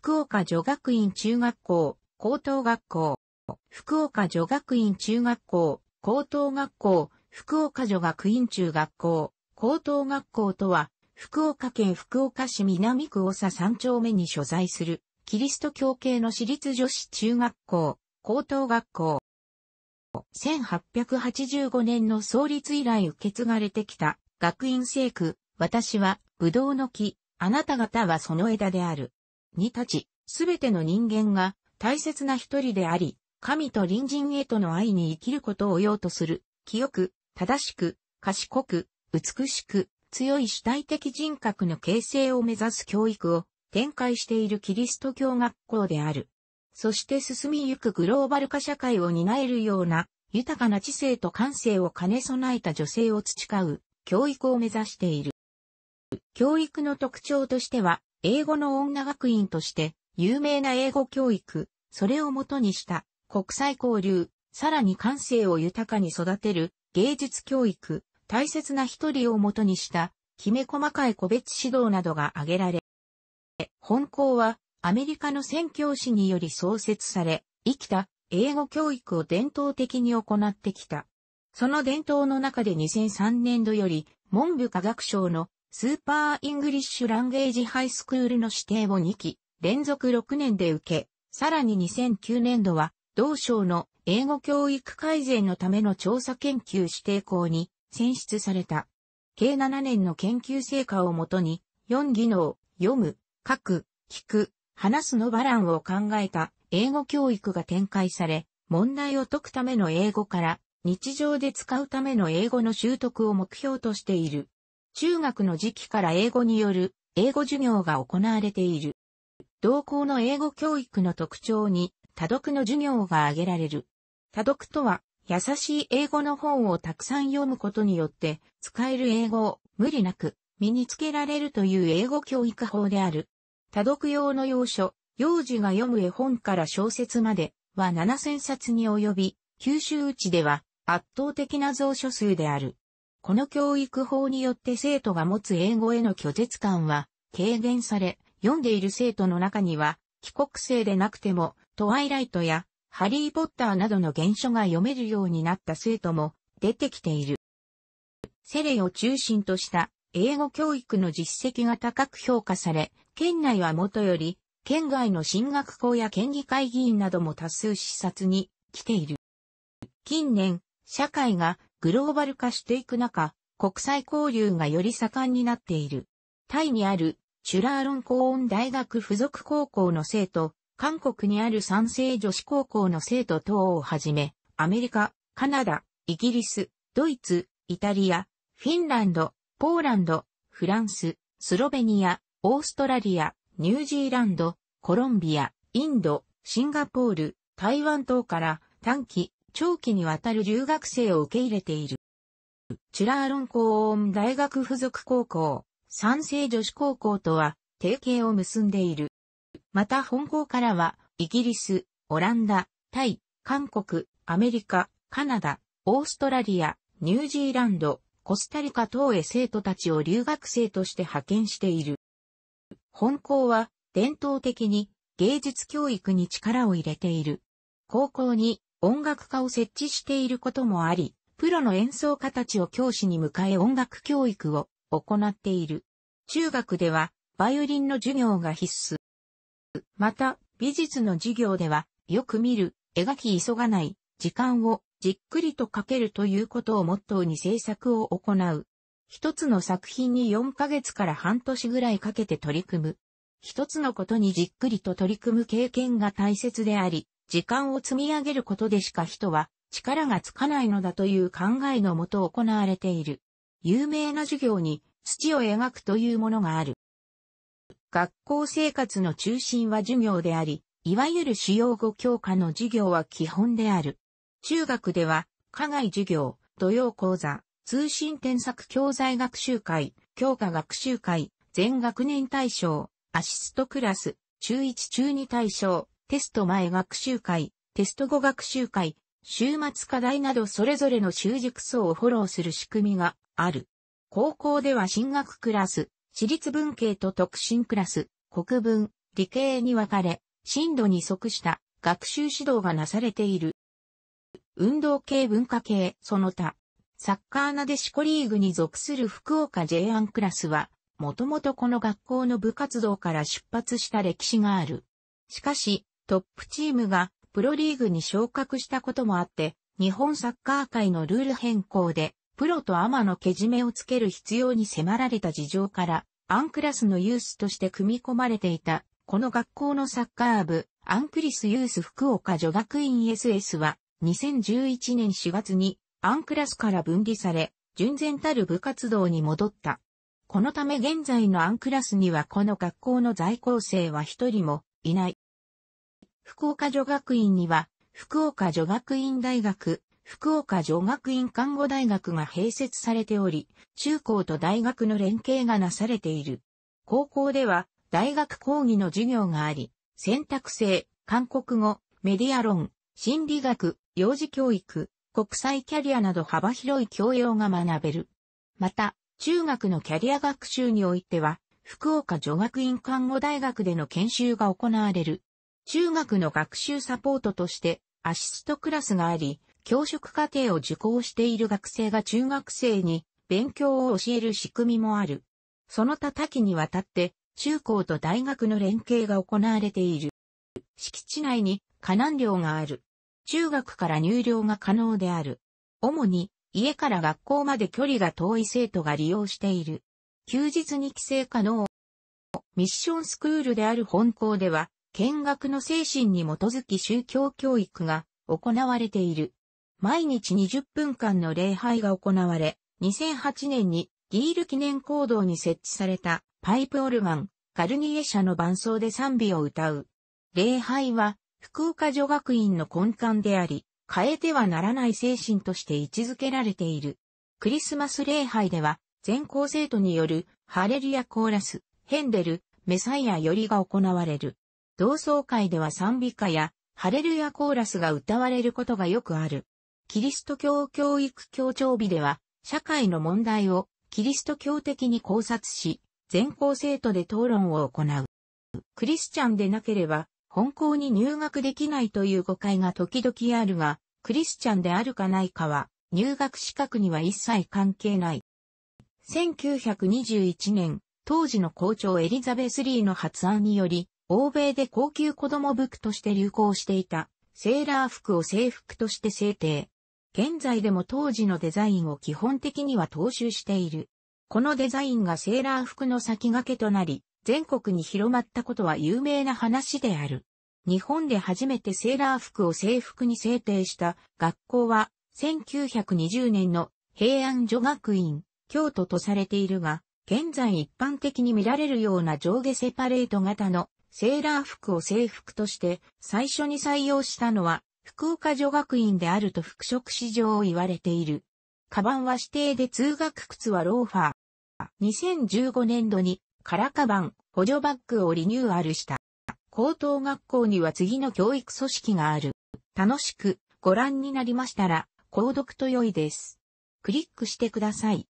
福岡女学院中学校、高等学校、福岡女学院中学校、高等学校、福岡女学院中学校、高等学校とは、福岡県福岡市南区長三丁目に所在する、キリスト教系の私立女子中学校、高等学校。1885年の創立以来受け継がれてきた、学院生区、私は、ぶどうの木、あなた方はその枝である。に立ち、すべての人間が大切な一人であり、神と隣人へとの愛に生きることを要とする、清く、正しく、賢く、美しく、強い主体的人格の形成を目指す教育を展開しているキリスト教学校である。そして進みゆくグローバル化社会を担えるような豊かな知性と感性を兼ね備えた女性を培う教育を目指している。教育の特徴としては英語の女学院として有名な英語教育、それをもとにした国際交流、さらに感性を豊かに育てる芸術教育、大切な一人をもとにしたきめ細かい個別指導などが挙げられ、本校はアメリカの宣教師により創設され、生きた英語教育を伝統的に行ってきた。その伝統の中で2003年度より文部科学省のスーパーイングリッシュランゲージハイスクールの指定を2期、連続6年で受け、さらに2009年度は、同省の英語教育改善のための調査研究指定校に選出された。計7年の研究成果をもとに、4技能、読む、書く、聞く、話すのバランを考えた英語教育が展開され、問題を解くための英語から日常で使うための英語の習得を目標としている。中学の時期から英語による英語授業が行われている。同校の英語教育の特徴に多読の授業が挙げられる。多読とは、優しい英語の本をたくさん読むことによって使える英語を無理なく身につけられるという英語教育法である。多読用の要所、幼児が読む絵本から小説までは7000冊に及び、九州内では圧倒的な蔵書数である。この教育法によって生徒が持つ英語への拒絶感は軽減され、読んでいる生徒の中には、帰国生でなくても、トワイライトやハリー・ポッターなどの原書が読めるようになった生徒も出てきている。セレを中心とした英語教育の実績が高く評価され、県内はもとより、県外の進学校や県議会議員なども多数視察に来ている。近年、社会がグローバル化していく中、国際交流がより盛んになっている。タイにある、チュラーロンコーン大学附属高校の生徒、韓国にある三成女子高校の生徒等をはじめ、アメリカ、カナダ、イギリス、ドイツ、イタリア、フィンランド、ポーランド、フランス、スロベニア、オーストラリア、ニュージーランド、コロンビア、インド、シンガポール、台湾等から短期、長期にわたる留学生を受け入れている。チュラーロン高音大学附属高校、三成女子高校とは、提携を結んでいる。また本校からは、イギリス、オランダ、タイ、韓国、アメリカ、カナダ、オーストラリア、ニュージーランド、コスタリカ等へ生徒たちを留学生として派遣している。本校は伝統的に芸術教育に力を入れている。高校に音楽家を設置していることもあり、プロの演奏家たちを教師に迎え音楽教育を行っている。中学ではバイオリンの授業が必須。また、美術の授業では、よく見る、描き急がない、時間をじっくりとかけるということをモットーに制作を行う。一つの作品に4ヶ月から半年ぐらいかけて取り組む。一つのことにじっくりと取り組む経験が大切であり、時間を積み上げることでしか人は力がつかないのだという考えのもと行われている。有名な授業に土を描くというものがある。学校生活の中心は授業であり、いわゆる主要語教科の授業は基本である。中学では、課外授業、土曜講座、通信添削教材学習会、教科学習会、全学年対象、アシストクラス、中1中2対象、テスト前学習会、テスト後学習会、週末課題などそれぞれの習熟層をフォローする仕組みがある。高校では進学クラス、私立文系と特進クラス、国文、理系に分かれ、進度に即した学習指導がなされている。運動系文化系その他、サッカーなでしこリーグに属する福岡 J1 クラスは、もともとこの学校の部活動から出発した歴史がある。しかし、トップチームがプロリーグに昇格したこともあって、日本サッカー界のルール変更で、プロとアマのけじめをつける必要に迫られた事情から、アンクラスのユースとして組み込まれていた、この学校のサッカー部、アンクリスユース福岡女学院 SS は、2011年4月に、アンクラスから分離され、純然たる部活動に戻った。このため現在のアンクラスにはこの学校の在校生は一人もいない。福岡女学院には、福岡女学院大学、福岡女学院看護大学が併設されており、中高と大学の連携がなされている。高校では、大学講義の授業があり、選択制、韓国語、メディア論、心理学、幼児教育、国際キャリアなど幅広い教養が学べる。また、中学のキャリア学習においては、福岡女学院看護大学での研修が行われる。中学の学習サポートとしてアシストクラスがあり、教職課程を受講している学生が中学生に勉強を教える仕組みもある。その他多岐にわたって中高と大学の連携が行われている。敷地内に河南寮がある。中学から入寮が可能である。主に家から学校まで距離が遠い生徒が利用している。休日に帰省可能。ミッションスクールである本校では、見学の精神に基づき宗教教育が行われている。毎日20分間の礼拝が行われ、2008年にギール記念講堂に設置されたパイプオルガン、ガルニエ社の伴奏で賛美を歌う。礼拝は福岡女学院の根幹であり、変えてはならない精神として位置づけられている。クリスマス礼拝では、全校生徒によるハレルヤコーラス、ヘンデル、メサイアよりが行われる。同窓会では賛美歌やハレルヤコーラスが歌われることがよくある。キリスト教教育協調日では、社会の問題をキリスト教的に考察し、全校生徒で討論を行う。クリスチャンでなければ、本校に入学できないという誤解が時々あるが、クリスチャンであるかないかは、入学資格には一切関係ない。1921年、当時の校長エリザベス・リーの発案により、欧米で高級子供服として流行していた、セーラー服を制服として制定。現在でも当時のデザインを基本的には踏襲している。このデザインがセーラー服の先駆けとなり、全国に広まったことは有名な話である。日本で初めてセーラー服を制服に制定した学校は1920年の平安女学院、京都とされているが、現在一般的に見られるような上下セパレート型のセーラー服を制服として最初に採用したのは福岡女学院であると服飾市場を言われている。カバンは指定で通学靴はローファー。2015年度に空カバン、補助バッグをリニューアルした。高等学校には次の教育組織がある。楽しくご覧になりましたら、購読と良いです。クリックしてください。